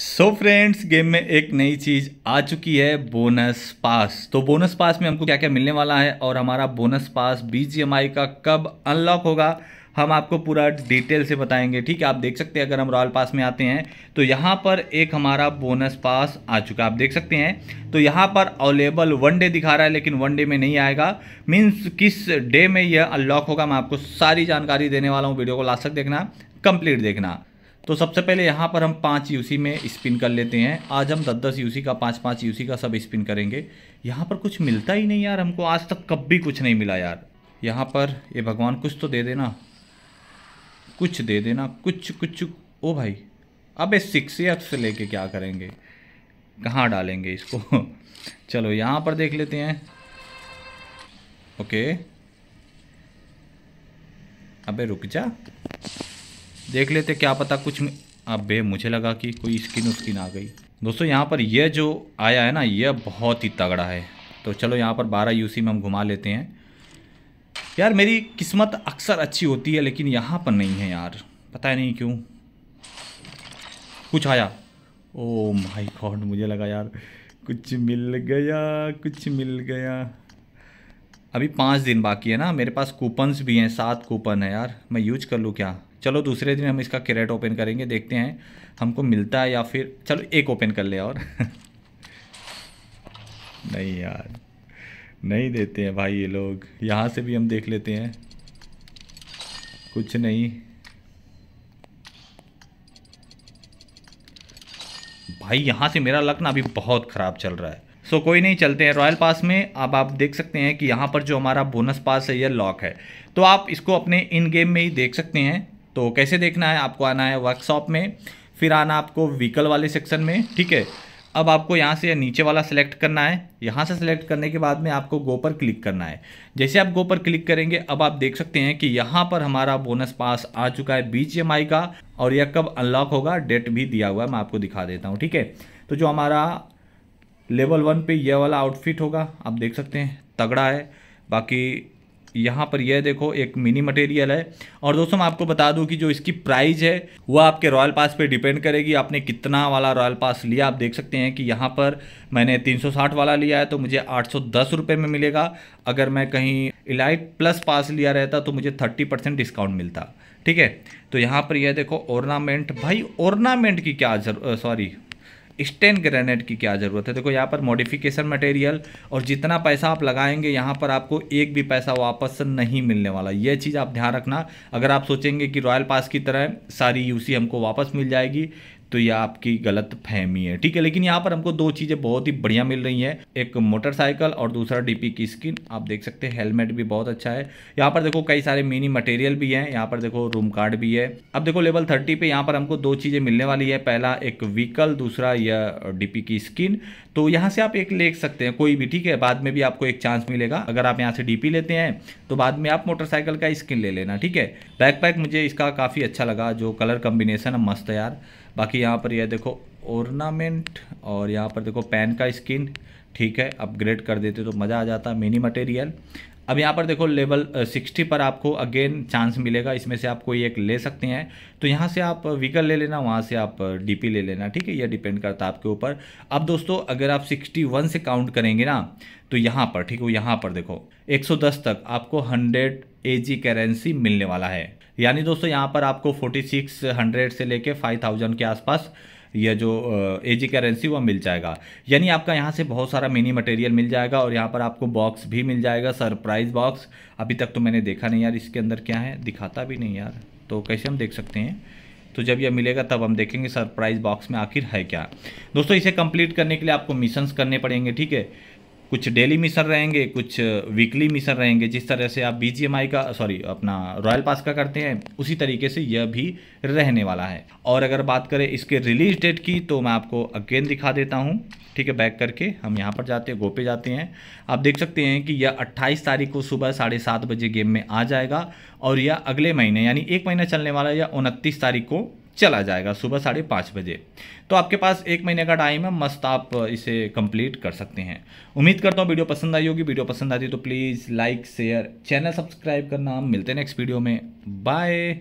सो so friends game में एक नई चीज़ आ चुकी है बोनस पास तो बोनस पास में हमको क्या क्या मिलने वाला है और हमारा बोनस पास बीजीएमआई का कब अनलॉक होगा हम आपको पूरा डिटेल से बताएंगे ठीक है आप देख सकते हैं अगर हम रॉयल पास में आते हैं तो यहाँ पर एक हमारा बोनस पास आ चुका आप देख सकते हैं तो यहाँ पर अवेलेबल वन डे दिखा रहा है लेकिन वन डे में नहीं आएगा मीन्स किस डे में यह अनलॉक होगा मैं आपको सारी जानकारी देने वाला हूँ वीडियो को लास्ट तक देखना कंप्लीट देखना तो सबसे पहले यहाँ पर हम पाँच यूसी में स्पिन कर लेते हैं आज हम दस दस यूसी का पाँच पाँच यूसी का सब स्पिन करेंगे यहाँ पर कुछ मिलता ही नहीं यार हमको आज तक कभी कुछ नहीं मिला यार यहाँ पर ये भगवान कुछ तो दे देना कुछ दे देना कुछ कुछ ओ भाई अब सिक्स या से लेके क्या करेंगे कहाँ डालेंगे इसको चलो यहाँ पर देख लेते हैं ओके अबे रुक जा देख लेते क्या पता कुछ अब अबे मुझे लगा कि कोई स्किन उस्किन आ गई दोस्तों यहाँ पर यह जो आया है ना यह बहुत ही तगड़ा है तो चलो यहाँ पर बारह यूसी में हम घुमा लेते हैं यार मेरी किस्मत अक्सर अच्छी होती है लेकिन यहाँ पर नहीं है यार पता है नहीं क्यों कुछ आया ओ माय गॉड मुझे लगा यार कुछ मिल गया कुछ मिल गया अभी पाँच दिन बाकी है ना मेरे पास कूपन्स भी हैं सात कूपन है यार मैं यूज कर लूँ क्या चलो दूसरे दिन हम इसका कैरेट ओपन करेंगे देखते हैं हमको मिलता है या फिर चलो एक ओपन कर ले और नहीं यार नहीं देते हैं भाई ये लोग यहाँ से भी हम देख लेते हैं कुछ नहीं भाई यहाँ से मेरा लक ना अभी बहुत ख़राब चल रहा है सो so, कोई नहीं चलते हैं रॉयल पास में अब आप देख सकते हैं कि यहाँ पर जो हमारा बोनस पास है यह लॉक है तो आप इसको अपने इन गेम में ही देख सकते हैं तो कैसे देखना है आपको आना है वर्कशॉप में फिर आना आपको व्हीकल वाले सेक्शन में ठीक है अब आपको यहाँ से नीचे वाला सेलेक्ट करना है यहाँ से सिलेक्ट करने के बाद में आपको गो पर क्लिक करना है जैसे आप गो पर क्लिक करेंगे अब आप देख सकते हैं कि यहाँ पर हमारा बोनस पास आ चुका है बी का और यह कब अनलॉक होगा डेट भी दिया हुआ है मैं आपको दिखा देता हूँ ठीक है तो जो हमारा लेवल वन पे यह वाला आउटफिट होगा आप देख सकते हैं तगड़ा है बाकी यहाँ पर यह देखो एक मिनी मटेरियल है और दोस्तों मैं आपको बता दूं कि जो इसकी प्राइस है वह आपके रॉयल पास पे डिपेंड करेगी आपने कितना वाला रॉयल पास लिया आप देख सकते हैं कि यहाँ पर मैंने 360 वाला लिया है तो मुझे आठ में मिलेगा अगर मैं कहीं इलाइट प्लस पास लिया रहता तो मुझे थर्टी डिस्काउंट मिलता ठीक है तो यहाँ पर यह देखो ऑर्नामेंट भाई ऑर्नामेंट की क्या सॉरी स्टेन ग्रेनेड की क्या ज़रूरत है देखो यहाँ पर मॉडिफिकेशन मटेरियल और जितना पैसा आप लगाएंगे यहाँ पर आपको एक भी पैसा वापस नहीं मिलने वाला यह चीज़ आप ध्यान रखना अगर आप सोचेंगे कि रॉयल पास की तरह सारी यूसी हमको वापस मिल जाएगी तो यह आपकी गलत फहमी है ठीक है लेकिन यहाँ पर हमको दो चीज़ें बहुत ही बढ़िया मिल रही हैं एक मोटरसाइकिल और दूसरा डीपी की स्किन आप देख सकते हैं हेलमेट भी बहुत अच्छा है यहाँ पर देखो कई सारे मिनी मटेरियल भी हैं यहाँ पर देखो रूम कार्ड भी है अब देखो लेवल थर्टी पे यहाँ पर हमको दो चीज़ें मिलने वाली है पहला एक व्हीकल दूसरा यह डीपी की स्किन तो यहाँ से आप एक ले सकते हैं कोई भी ठीक है बाद में भी आपको एक चांस मिलेगा अगर आप यहाँ से डीपी लेते हैं तो बाद में आप मोटरसाइकिल का स्किन ले लेना ठीक है बैक मुझे इसका काफ़ी अच्छा लगा जो कलर कॉम्बिनेशन है मस्त यार बाकी यहाँ पर यह देखो ऑर्नामेंट और यहाँ पर देखो पेन का स्किन ठीक है अपग्रेड कर देते तो मज़ा आ जाता मिनी मटेरियल अब यहाँ पर देखो लेवल सिक्सटी पर आपको अगेन चांस मिलेगा इसमें से आप कोई एक ले सकते हैं तो यहाँ से आप व्हीकल ले लेना वहाँ से आप डीपी ले लेना ठीक है यह डिपेंड करता है आपके ऊपर अब दोस्तों अगर आप सिक्सटी वन से काउंट करेंगे ना तो यहाँ पर ठीक है यहाँ पर देखो एक सौ दस तक आपको हंड्रेड ए जी करेंसी मिलने वाला है यानी दोस्तों यहाँ पर आपको 4600 से लेके 5000 के आसपास यह जो ए जी करेंसी वह मिल जाएगा यानी आपका यहाँ से बहुत सारा मिनी मटेरियल मिल जाएगा और यहाँ पर आपको बॉक्स भी मिल जाएगा सरप्राइज़ बॉक्स अभी तक तो मैंने देखा नहीं यार इसके अंदर क्या है दिखाता भी नहीं यार तो कैसे हम देख सकते हैं तो जब यह मिलेगा तब हम देखेंगे सरप्राइज़ बॉक्स में आखिर है क्या दोस्तों इसे कंप्लीट करने के लिए आपको मिशंस करने पड़ेंगे ठीक है कुछ डेली मिशन रहेंगे कुछ वीकली मिशन रहेंगे जिस तरह से आप बी का सॉरी अपना रॉयल पास का करते हैं उसी तरीके से यह भी रहने वाला है और अगर बात करें इसके रिलीज डेट की तो मैं आपको अगेन दिखा देता हूँ ठीक है बैक करके हम यहाँ पर जाते हैं गोपे जाते हैं आप देख सकते हैं कि यह 28 तारीख को सुबह साढ़े सात बजे गेम में आ जाएगा और यह अगले महीने यानी एक महीना चलने वाला यह उनतीस तारीख को चला जाएगा सुबह साढ़े पाँच बजे तो आपके पास एक महीने का टाइम है मस्त आप इसे कंप्लीट कर सकते हैं उम्मीद करता हूँ वीडियो पसंद आई होगी वीडियो पसंद आती तो please like share channel subscribe करना मिलते हैं नेक्स्ट वीडियो में बाय